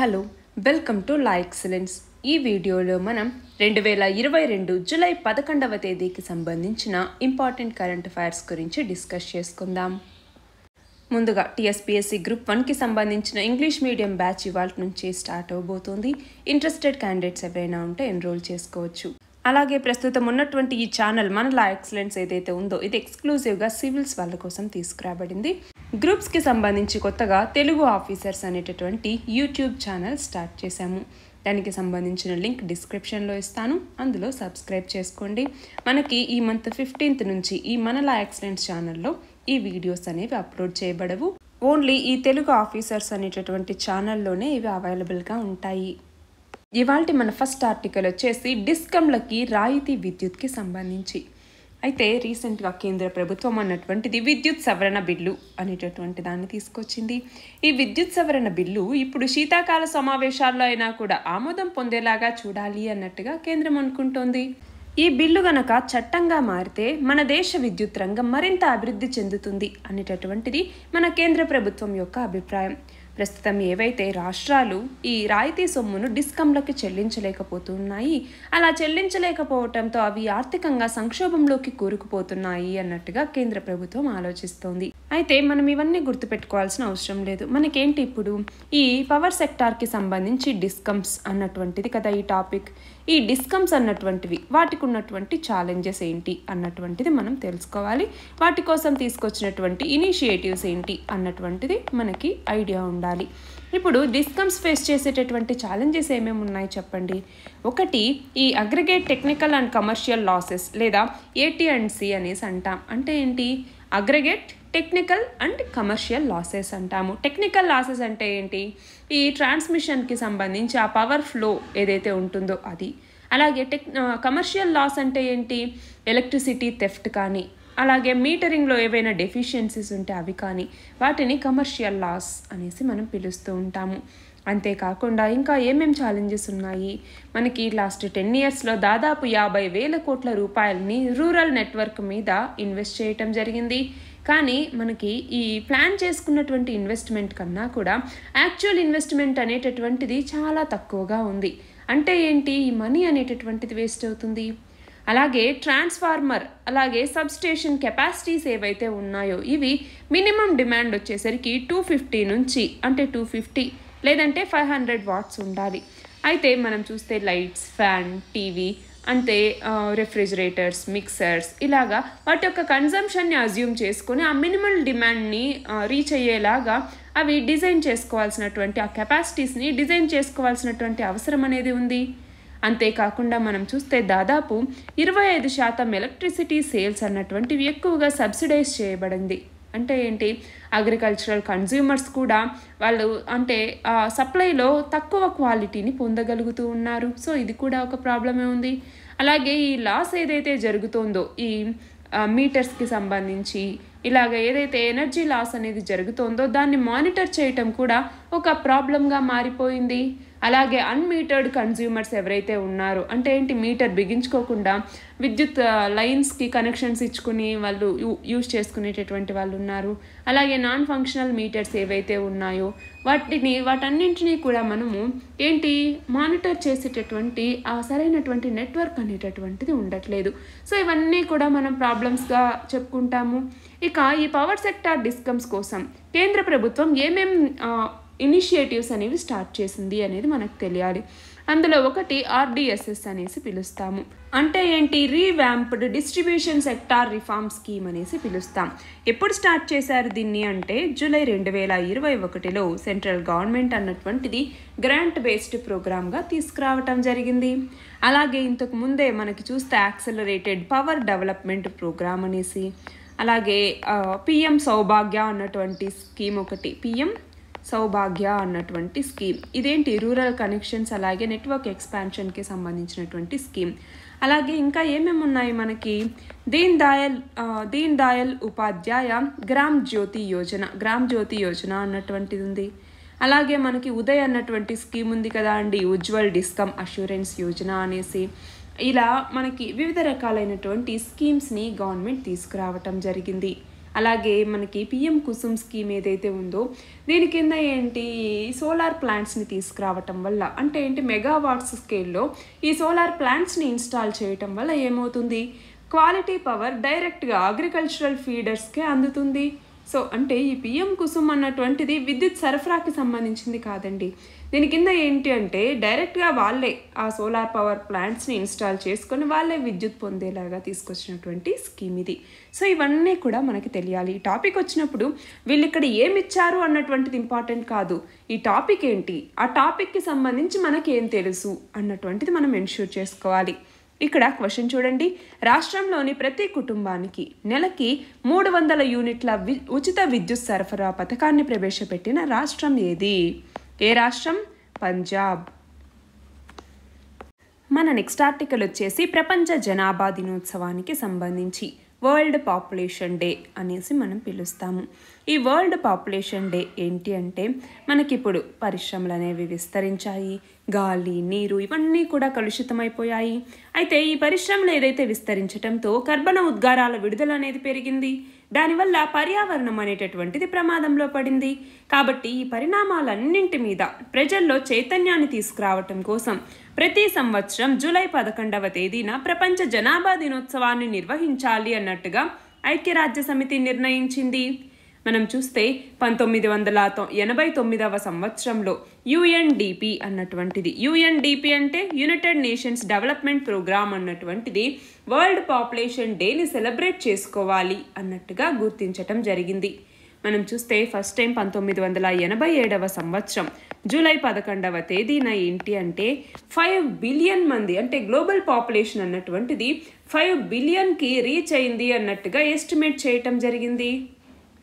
hello welcome to la excellence ఈ వీడియోలో మనం రెండు వేల ఇరవై రెండు జూలై పదకొండవ తేదీకి సంబంధించిన ఇంపార్టెంట్ కరెంట్ అఫైర్స్ గురించి డిస్కస్ చేసుకుందాం ముందుగా టీఎస్పీఎస్సీ గ్రూప్ వన్కి సంబంధించిన ఇంగ్లీష్ మీడియం బ్యాచ్ ఇవాళ నుంచి స్టార్ట్ అవబోతోంది ఇంట్రెస్టెడ్ క్యాండిడేట్స్ ఎవరైనా ఉంటే ఎన్రోల్ చేసుకోవచ్చు అలాగే ప్రస్తుతం ఉన్నటువంటి ఈ ఛానల్ మనలా ఎక్సలెన్స్ ఏదైతే ఉందో ఇది ఎక్స్క్లూజివ్గా సివిల్స్ వాళ్ళ కోసం తీసుకురాబడింది గ్రూప్స్కి సంబంధించి కొత్తగా తెలుగు ఆఫీసర్స్ అనేటటువంటి యూట్యూబ్ ఛానల్ స్టార్ట్ చేశాము దానికి సంబంధించిన లింక్ డిస్క్రిప్షన్లో ఇస్తాను అందులో సబ్స్క్రైబ్ చేసుకోండి మనకి ఈ మంత్ ఫిఫ్టీన్త్ నుంచి ఈ లా ఎక్సలెన్స్ ఛానల్లో ఈ వీడియోస్ అనేవి అప్లోడ్ చేయబడవు ఓన్లీ ఈ తెలుగు ఆఫీసర్స్ అనేటటువంటి ఛానల్లోనే ఇవి అవైలబుల్గా ఉంటాయి ఇవాళ మన ఫస్ట్ ఆర్టికల్ వచ్చేసి డిస్కంలకి రాయితీ విద్యుత్కి సంబంధించి అయితే రీసెంట్గా కేంద్ర ప్రభుత్వం అన్నటువంటిది విద్యుత్ సవరణ బిల్లు అనేటటువంటి దాన్ని తీసుకొచ్చింది ఈ విద్యుత్ సవరణ బిల్లు ఇప్పుడు శీతాకాల సమావేశాల్లో అయినా కూడా ఆమోదం పొందేలాగా చూడాలి అన్నట్టుగా కేంద్రం అనుకుంటోంది ఈ బిల్లు గనక చట్టంగా మారితే మన దేశ విద్యుత్ రంగం మరింత అభివృద్ధి చెందుతుంది అనేటటువంటిది మన కేంద్ర ప్రభుత్వం యొక్క అభిప్రాయం ప్రస్తుతం ఏవైతే రాష్ట్రాలు ఈ రాయితీ సొమ్మును డిస్కంలకు చెల్లించలేకపోతున్నాయి అలా చెల్లించలేకపోవడంతో అవి ఆర్థికంగా సంక్షోభంలోకి కూరుకుపోతున్నాయి అన్నట్టుగా కేంద్ర ప్రభుత్వం ఆలోచిస్తోంది అయితే మనం ఇవన్నీ గుర్తుపెట్టుకోవాల్సిన అవసరం లేదు మనకేంటి ఇప్పుడు ఈ పవర్ సెక్టార్కి సంబంధించి డిస్కమ్స్ అన్నటువంటిది కదా ఈ టాపిక్ ఈ డిస్కమ్స్ అన్నటువంటివి వాటికి ఉన్నటువంటి ఛాలెంజెస్ ఏంటి అన్నటువంటిది మనం తెలుసుకోవాలి వాటి కోసం తీసుకొచ్చినటువంటి ఇనిషియేటివ్స్ ఏంటి అన్నటువంటిది మనకి ఐడియా ఉండాలి ఇప్పుడు డిస్కమ్స్ ఫేస్ చేసేటటువంటి ఛాలెంజెస్ ఏమేమి ఉన్నాయి చెప్పండి ఒకటి ఈ aggregate technical and commercial losses లేదా ఏటీ అండ్ సి అనేసి అంటాం అంటే ఏంటి aggregate technical and commercial losses అంటాము టెక్నికల్ లాసెస్ అంటే ఏంటి ఈ ట్రాన్స్మిషన్కి సంబంధించి ఆ పవర్ ఫ్లో ఏదైతే ఉంటుందో అది అలాగే టెక్ కమర్షియల్ లాస్ అంటే ఏంటి ఎలక్ట్రిసిటీ థెఫ్ట్ కానీ అలాగే మీటరింగ్లో ఏవైనా డెఫిషియన్సీస్ ఉంటే అవి కానీ వాటిని కమర్షియల్ లాస్ అనేసి మనం పిలుస్తూ ఉంటాము అంతేకాకుండా ఇంకా ఏమేం ఛాలెంజెస్ ఉన్నాయి మనకి లాస్ట్ టెన్ ఇయర్స్లో దాదాపు యాభై వేల కోట్ల రూపాయలని రూరల్ నెట్వర్క్ మీద ఇన్వెస్ట్ చేయటం జరిగింది కానీ మనకి ఈ ప్లాన్ చేసుకున్నటువంటి ఇన్వెస్ట్మెంట్ కన్నా కూడా యాక్చువల్ ఇన్వెస్ట్మెంట్ అనేటటువంటిది చాలా తక్కువగా ఉంది అంటే ఏంటి ఈ మనీ అనేటటువంటిది వేస్ట్ అవుతుంది అలాగే ట్రాన్స్ఫార్మర్ అలాగే సబ్స్టేషన్ కెపాసిటీస్ ఏవైతే ఉన్నాయో ఇవి మినిమం డిమాండ్ వచ్చేసరికి టూ ఫిఫ్టీ నుంచి అంటే టూ ఫిఫ్టీ లేదంటే ఫైవ్ హండ్రెడ్ వాట్స్ ఉండాలి అయితే మనం చూస్తే లైట్స్ ఫ్యాన్ టీవీ అంతే రెఫ్రిజిరేటర్స్ మిక్సర్స్ ఇలాగా వాటి యొక్క కన్జంప్షన్ని అజ్యూమ్ చేసుకుని ఆ మినిమల్ డిమాండ్ని రీచ్ అయ్యేలాగా అవి డిజైన్ చేసుకోవాల్సినటువంటి ఆ కెపాసిటీస్ని డిజైన్ చేసుకోవాల్సినటువంటి అవసరం అనేది ఉంది అంతేకాకుండా మనం చూస్తే దాదాపు ఇరవై ఐదు శాతం ఎలక్ట్రిసిటీ సేల్స్ అన్నటువంటివి ఎక్కువగా సబ్సిడైజ్ చేయబడింది అంటే ఏంటి అగ్రికల్చరల్ కన్జ్యూమర్స్ కూడా వాళ్ళు అంటే సప్లైలో తక్కువ క్వాలిటీని పొందగలుగుతూ ఉన్నారు సో ఇది కూడా ఒక ప్రాబ్లమే ఉంది అలాగే ఈ లాస్ ఏదైతే జరుగుతుందో ఈ మీటర్స్కి సంబంధించి ఇలాగ ఏదైతే ఎనర్జీ లాస్ అనేది జరుగుతుందో దాన్ని మానిటర్ చేయటం కూడా ఒక ప్రాబ్లంగా మారిపోయింది అలాగే అన్మీటర్డ్ కన్జ్యూమర్స్ ఎవరైతే ఉన్నారో అంటే ఏంటి మీటర్ బిగించుకోకుండా విద్యుత్ లైన్స్కి కనెక్షన్స్ ఇచ్చుకుని వాళ్ళు యూజ్ చేసుకునేటటువంటి వాళ్ళు ఉన్నారు అలాగే నాన్ ఫంక్షనల్ మీటర్స్ ఏవైతే ఉన్నాయో వాటిని వాటన్నింటినీ కూడా మనము ఏంటి మానిటర్ చేసేటటువంటి ఆ సరైనటువంటి నెట్వర్క్ అనేటటువంటిది ఉండట్లేదు సో ఇవన్నీ కూడా మనం ప్రాబ్లమ్స్గా చెప్పుకుంటాము ఇక ఈ పవర్ సెక్టార్ డిస్కమ్స్ కోసం కేంద్ర ప్రభుత్వం ఏమేం ఇనిషియేటివ్స్ అనేవి స్టార్ట్ చేసింది అనేది మనకు తెలియాలి అందులో ఒకటి ఆర్డిఎస్ఎస్ అనేసి పిలుస్తాము అంటే ఏంటి revamped distribution sector reform scheme అనేసి పిలుస్తాం ఎప్పుడు స్టార్ట్ చేశారు దీన్ని అంటే జూలై రెండు వేల ఇరవై ఒకటిలో సెంట్రల్ గవర్నమెంట్ అన్నటువంటిది గ్రాంట్ బేస్డ్ ప్రోగ్రామ్గా తీసుకురావటం జరిగింది అలాగే ఇంతకు ముందే మనకి చూస్తే యాక్సలరేటెడ్ పవర్ డెవలప్మెంట్ ప్రోగ్రామ్ అనేసి అలాగే పిఎం సౌభాగ్య అన్నటువంటి స్కీమ్ ఒకటి పిఎం సౌభాగ్య అన్నటువంటి స్కీమ్ ఇదేంటి రూరల్ కనెక్షన్స్ అలాగే నెట్వర్క్ ఎక్స్పాన్షన్కి సంబంధించినటువంటి స్కీమ్ అలాగే ఇంకా ఏమేమి ఉన్నాయి మనకి దీన్ దయాల్ దీన్ దయాల్ ఉపాధ్యాయ గ్రామ్ జ్యోతి యోజన గ్రామ్ జ్యోతి యోజన అన్నటువంటిది ఉంది అలాగే మనకి ఉదయ్ అన్నటువంటి స్కీమ్ ఉంది కదా అండి ఉజ్వల్ డిస్కమ్ అష్యూరెన్స్ యోజన అనేసి ఇలా మనకి వివిధ రకాలైనటువంటి స్కీమ్స్ని గవర్నమెంట్ తీసుకురావటం జరిగింది అలాగే మనకి పిఎం కుసుమ్ స్కీమ్ ఏదైతే ఉందో దీని కింద ఏంటి సోలార్ ప్లాంట్స్ని తీసుకురావటం వల్ల అంటే ఏంటి మెగావాట్స్ స్కేల్లో ఈ సోలార్ ప్లాంట్స్ని ఇన్స్టాల్ చేయటం వల్ల ఏమవుతుంది క్వాలిటీ పవర్ డైరెక్ట్గా అగ్రికల్చరల్ ఫీడర్స్కే అందుతుంది సో అంటే ఈ పిఎం కుసుమ్ అన్నటువంటిది విద్యుత్ సరఫరాకి సంబంధించింది కాదండి దీని కింద ఏంటి అంటే డైరెక్ట్గా వాళ్ళే ఆ సోలార్ పవర్ ప్లాంట్స్ని ఇన్స్టాల్ చేసుకొని వాళ్ళే విద్యుత్ పొందేలాగా తీసుకొచ్చినటువంటి స్కీమ్ ఇది సో ఇవన్నీ కూడా మనకి తెలియాలి ఈ టాపిక్ వచ్చినప్పుడు వీళ్ళు ఇక్కడ ఇచ్చారు అన్నటువంటిది ఇంపార్టెంట్ కాదు ఈ టాపిక్ ఏంటి ఆ టాపిక్కి సంబంధించి మనకి ఏం తెలుసు అన్నటువంటిది మనం ఎన్ష్యూర్ చేసుకోవాలి ఇక్కడ క్వశ్చన్ చూడండి రాష్ట్రంలోని ప్రతి కుటుంబానికి నెలకి మూడు వందల యూనిట్ల వి ఉచిత విద్యుత్ సరఫరా పథకాన్ని ప్రవేశపెట్టిన రాష్ట్రం ఏది ఏ రాష్ట్రం పంజాబ్ మన నెక్స్ట్ ఆర్టికల్ వచ్చేసి ప్రపంచ జనాభా దినోత్సవానికి సంబంధించి వరల్డ్ పాపులేషన్ డే అనేసి మనం పిలుస్తాము ఈ వరల్డ్ పాపులేషన్ డే ఏంటి అంటే మనకిప్పుడు పరిశ్రమలు అనేవి విస్తరించాయి గాలి నీరు ఇవన్నీ కూడా కలుషితమైపోయాయి అయితే ఈ పరిశ్రమలు ఏదైతే విస్తరించడంతో కర్బన ఉద్గారాల విడుదల అనేది పెరిగింది దానివల్ల పర్యావరణం అనేటటువంటిది ప్రమాదంలో పడింది కాబట్టి ఈ పరిణామాలన్నింటి మీద ప్రజల్లో చైతన్యాన్ని తీసుకురావటం కోసం ప్రతి సంవత్సరం జూలై పదకొండవ తేదీన ప్రపంచ జనాభా దినోత్సవాన్ని నిర్వహించాలి అన్నట్టుగా ఐక్యరాజ్య సమితి నిర్ణయించింది మనం చూస్తే పంతొమ్మిది వందల ఎనభై తొమ్మిదవ సంవత్సరంలో యుఎన్డిపి అన్నటువంటిది యుఎన్డిపి అంటే యునైటెడ్ నేషన్స్ డెవలప్మెంట్ ప్రోగ్రామ్ అన్నటువంటిది వరల్డ్ పాపులేషన్ డేని సెలబ్రేట్ చేసుకోవాలి అన్నట్టుగా గుర్తించటం జరిగింది మనం చూస్తే ఫస్ట్ టైం పంతొమ్మిది వందల ఎనభై ఏడవ సంవత్సరం జూలై పదకొండవ తేదీన ఏంటి అంటే ఫైవ్ బిలియన్ మంది అంటే గ్లోబల్ పాపులేషన్ అన్నటువంటిది ఫైవ్ బిలియన్కి రీచ్ అయింది అన్నట్టుగా ఎస్టిమేట్ చేయటం జరిగింది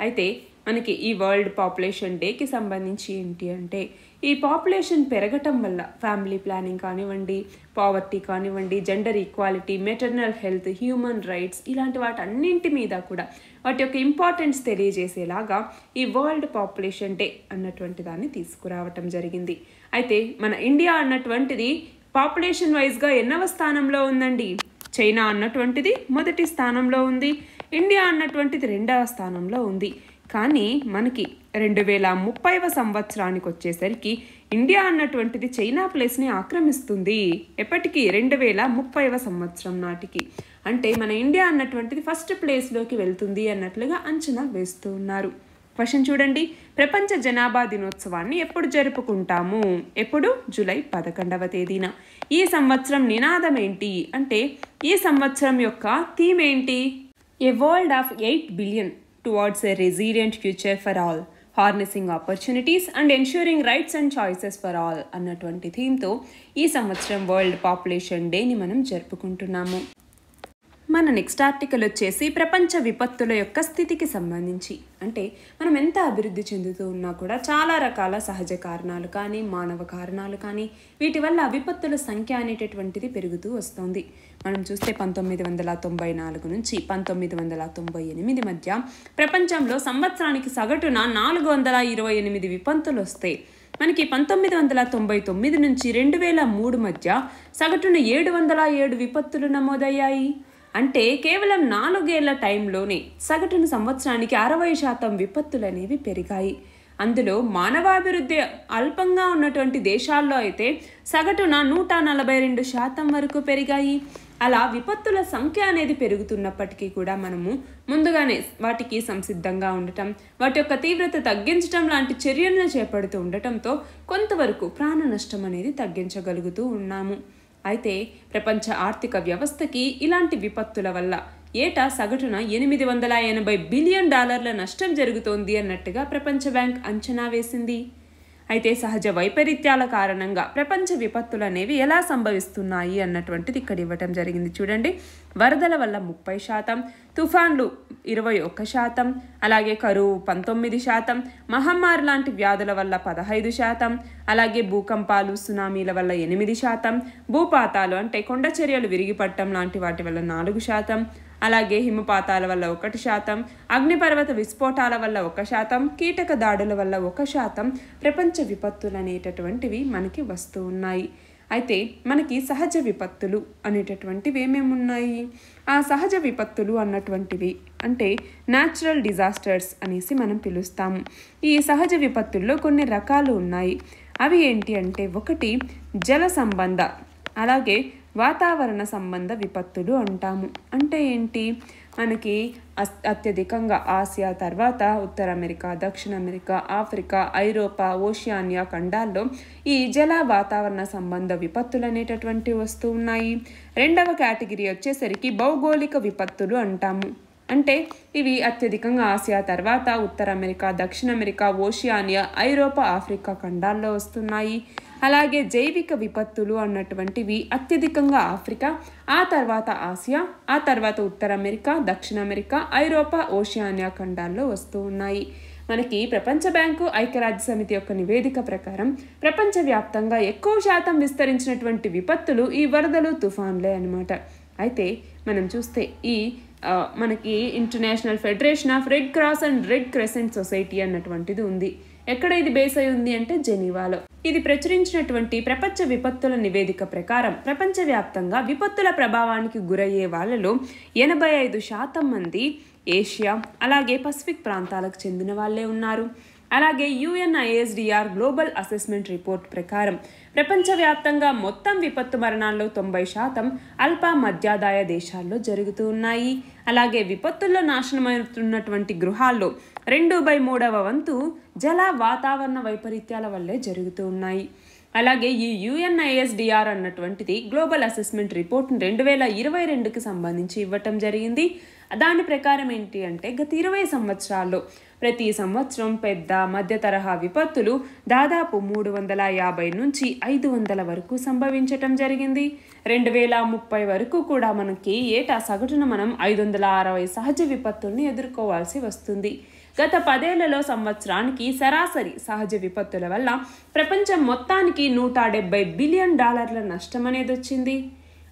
అయితే మనకి ఈ వరల్డ్ పాపులేషన్ డేకి సంబంధించి ఏంటి అంటే ఈ పాపులేషన్ పెరగటం వల్ల ఫ్యామిలీ ప్లానింగ్ కానివ్వండి పావర్టీ కానివ్వండి gender equality maternal health human rights ఇలాంటి వాటన్నింటి మీద కూడా వాటి యొక్క ఇంపార్టెన్స్ తెలియజేసేలాగా ఈ వరల్డ్ పాపులేషన్ డే అన్నటువంటి దాన్ని తీసుకురావటం జరిగింది అయితే మన ఇండియా అన్నటువంటిది పాపులేషన్ వైజ్గా ఎన్నవ స్థానంలో ఉందండి చైనా అన్నటువంటిది మొదటి స్థానంలో ఉంది ఇండియా అన్నటువంటిది రెండవ స్థానంలో ఉంది కానీ మనకి రెండు వేల ముప్పైవ సంవత్సరానికి వచ్చేసరికి ఇండియా అన్నటువంటిది చైనా ప్లేస్ని ఆక్రమిస్తుంది ఎప్పటికీ రెండు వేల ముప్పైవ సంవత్సరం నాటికి అంటే మన ఇండియా అన్నటువంటిది ఫస్ట్ ప్లేస్లోకి వెళ్తుంది అన్నట్లుగా అంచనా వేస్తూ ఉన్నారు క్వశ్చన్ చూడండి ప్రపంచ జనాభా దినోత్సవాన్ని ఎప్పుడు జరుపుకుంటాము ఎప్పుడు జూలై పదకొండవ తేదీన ఈ సంవత్సరం నినాదం ఏంటి అంటే ఈ సంవత్సరం యొక్క థీమ్ ఏంటి a world of eight billion towards a resident future for all harnessing opportunities and ensuring rights and choices for all అన్నటువంటి థీమ్తో ఈ సంవత్సరం వరల్డ్ పాపులేషన్ డేని మనం జరుపుకుంటున్నాము మన నెక్స్ట్ ఆర్టికల్ వచ్చేసి ప్రపంచ విపత్తుల యొక్క స్థితికి సంబంధించి అంటే మనం ఎంత అభివృద్ధి చెందుతూ ఉన్నా కూడా చాలా రకాల సహజ కారణాలు కానీ మానవ కారణాలు కానీ వీటి వల్ల విపత్తుల సంఖ్య అనేటటువంటిది పెరుగుతూ వస్తుంది మనం చూస్తే పంతొమ్మిది వందల తొంభై నాలుగు నుంచి పంతొమ్మిది వందల తొంభై ఎనిమిది మధ్య ప్రపంచంలో సంవత్సరానికి సగటున నాలుగు వందల ఇరవై ఎనిమిది విపత్తులు వస్తాయి మనకి పంతొమ్మిది వందల తొంభై తొమ్మిది నుంచి రెండు వేల మూడు మధ్య సగటున ఏడు వందల ఏడు విపత్తులు నమోదయ్యాయి అంటే కేవలం నాలుగేళ్ల టైంలోనే సగటున సంవత్సరానికి అరవై శాతం విపత్తులనేవి పెరిగాయి అందులో మానవాభివృద్ధి అల్పంగా ఉన్నటువంటి దేశాల్లో అయితే సగటున నూట నలభై రెండు శాతం వరకు పెరిగాయి అలా విపత్తుల సంఖ్య అనేది పెరుగుతున్నప్పటికీ కూడా మనము ముందుగానే వాటికి సంసిద్ధంగా ఉండటం వాటి యొక్క తీవ్రత తగ్గించడం లాంటి చర్యలను చేపడుతూ ఉండటంతో కొంతవరకు ప్రాణ నష్టం అనేది తగ్గించగలుగుతూ ఉన్నాము అయితే ప్రపంచ ఆర్థిక వ్యవస్థకి ఇలాంటి విపత్తుల వల్ల ఏటా సగటున ఎనిమిది వందల ఎనభై బిలియన్ డాలర్ల నష్టం జరుగుతోంది అన్నట్టుగా ప్రపంచ బ్యాంక్ అంచనా వేసింది అయితే సహజ వైపరీత్యాల కారణంగా ప్రపంచ విపత్తులు అనేవి ఎలా సంభవిస్తున్నాయి అన్నటువంటిది ఇక్కడ ఇవ్వటం జరిగింది చూడండి వరదల వల్ల ముప్పై శాతం తుఫాన్లు ఇరవై ఒక్క శాతం అలాగే కరువు పంతొమ్మిది శాతం మహమ్మారి లాంటి వ్యాధుల వల్ల పదహైదు శాతం అలాగే భూకంపాలు సునామీల వల్ల ఎనిమిది శాతం భూపాతాలు అంటే కొండచర్యలు విరిగిపట్టడం లాంటి వాటి వల్ల నాలుగు శాతం అలాగే హిమపాతాల వల్ల ఒకటి శాతం అగ్నిపర్వత విస్ఫోటాల వల్ల ఒక శాతం కీటక దాడుల వల్ల ఒక శాతం ప్రపంచ విపత్తులు అనేటటువంటివి మనకి వస్తూ ఉన్నాయి అయితే మనకి సహజ విపత్తులు అనేటటువంటివి ఏమేమి ఉన్నాయి ఆ సహజ విపత్తులు అన్నటువంటివి అంటే న్యాచురల్ డిజాస్టర్స్ అనేసి మనం పిలుస్తాము ఈ సహజ విపత్తుల్లో కొన్ని రకాలు ఉన్నాయి అవి ఏంటి అంటే ఒకటి జల సంబంధ అలాగే వాతావరణ సంబంధ విపత్తులు అంటాము అంటే ఏంటి మనకి అత్యధికంగా ఆసియా తర్వాత ఉత్తర అమెరికా దక్షిణ అమెరికా ఆఫ్రికా ఐరోపా ఓషియానియా ఖండాల్లో ఈ జల వాతావరణ సంబంధ విపత్తులు అనేటటువంటివి వస్తూ ఉన్నాయి రెండవ కేటగిరీ వచ్చేసరికి భౌగోళిక విపత్తులు అంటాము అంటే ఇవి అత్యధికంగా ఆసియా తర్వాత ఉత్తర అమెరికా దక్షిణ అమెరికా ఓషియానియా ఐరోపా ఆఫ్రికా ఖండాల్లో వస్తున్నాయి అలాగే జైవిక విపత్తులు అన్నటువంటివి అత్యధికంగా ఆఫ్రికా ఆ తర్వాత ఆసియా ఆ తర్వాత ఉత్తర అమెరికా దక్షిణ అమెరికా ఐరోపా ఓషియానియా ఖండాల్లో వస్తూ ఉన్నాయి మనకి ప్రపంచ బ్యాంకు ఐక్యరాజ్య సమితి యొక్క నివేదిక ప్రకారం ప్రపంచవ్యాప్తంగా ఎక్కువ శాతం విస్తరించినటువంటి విపత్తులు ఈ వరదలు తుఫాన్లే అనమాట అయితే మనం చూస్తే ఈ మనకి International Federation of Red Cross and Red Crescent Society అన్నటువంటిది ఉంది ఎక్కడ ఇది బేస్ అయి ఉంది అంటే జెనీవాలో ఇది ప్రచురించినటువంటి ప్రపంచ విపత్తుల నివేదిక ప్రకారం ప్రపంచవ్యాప్తంగా విపత్తుల ప్రభావానికి గురయ్యే వాళ్ళలో ఎనభై ఐదు శాతం మంది ఏషియా అలాగే పసిఫిక్ ప్రాంతాలకు చెందిన వాళ్ళే ఉన్నారు అలాగే యుఎన్ఐఎస్డిఆర్ గ్లోబల్ అసెస్మెంట్ రిపోర్ట్ ప్రకారం ప్రపంచవ్యాప్తంగా మొత్తం విపత్తు మరణాల్లో తొంభై శాతం అల్ప మధ్యాదాయ దేశాల్లో జరుగుతూ ఉన్నాయి అలాగే విపత్తుల్లో నాశనమవుతున్నటువంటి గృహాల్లో రెండు బై మూడవ వంతు జల వాతావరణ వైపరీత్యాల వల్లే జరుగుతూ ఉన్నాయి అలాగే ఈ యుఎన్ఐఎస్డిఆర్ అన్నటువంటిది గ్లోబల్ అసెస్మెంట్ రిపోర్ట్ రెండు వేల ఇరవై రెండుకి సంబంధించి ఇవ్వటం జరిగింది దాని ప్రకారం ఏంటి అంటే గత ఇరవై సంవత్సరాల్లో ప్రతి సంవత్సరం పెద్ద మధ్య తరహా విపత్తులు దాదాపు మూడు వందల యాభై నుంచి ఐదు వందల వరకు సంభవించటం జరిగింది రెండు వేల ముప్పై వరకు కూడా మనకి ఏటా సగటున మనం ఐదు వందల అరవై సహజ విపత్తుల్ని ఎదుర్కోవాల్సి వస్తుంది గత పదేళ్లలో సంవత్సరానికి సరాసరి సహజ విపత్తుల వల్ల ప్రపంచం మొత్తానికి నూట డెబ్బై బిలియన్ డాలర్ల నష్టం అనేది వచ్చింది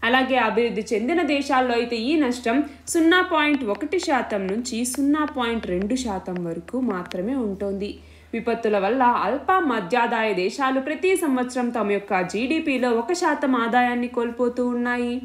అలాగే అభివృద్ధి చెందిన దేశాల్లో అయితే ఈ నష్టం సున్నా పాయింట్ ఒకటి శాతం నుంచి సున్నా పాయింట్ రెండు శాతం వరకు మాత్రమే ఉంటుంది విపత్తుల వల్ల అల్ప మధ్యాదాయ దేశాలు ప్రతి సంవత్సరం తమ యొక్క జీడిపిలో ఒక శాతం ఆదాయాన్ని కోల్పోతూ ఉన్నాయి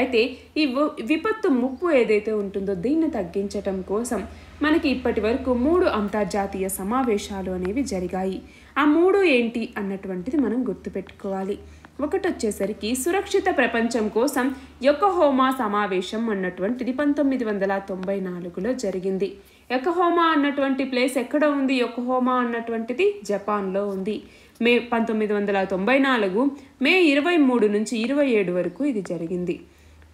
అయితే ఈ విపత్తు ముప్పు ఏదైతే ఉంటుందో దీన్ని తగ్గించటం కోసం మనకి ఇప్పటి వరకు మూడు అంతర్జాతీయ సమావేశాలు అనేవి జరిగాయి ఆ మూడు ఏంటి అన్నటువంటిది మనం గుర్తుపెట్టుకోవాలి ఒకటి వచ్చేసరికి సురక్షిత ప్రపంచం కోసం యొకహోమా సమావేశం అన్నటువంటిది పంతొమ్మిది వందల తొంభై నాలుగులో జరిగింది యొకహోమా అన్నటువంటి ప్లేస్ ఎక్కడ ఉంది యొకహోమా అన్నటువంటిది జపాన్లో ఉంది మే పంతొమ్మిది వందల తొంభై నాలుగు మే ఇరవై మూడు నుంచి ఇరవై ఏడు వరకు ఇది జరిగింది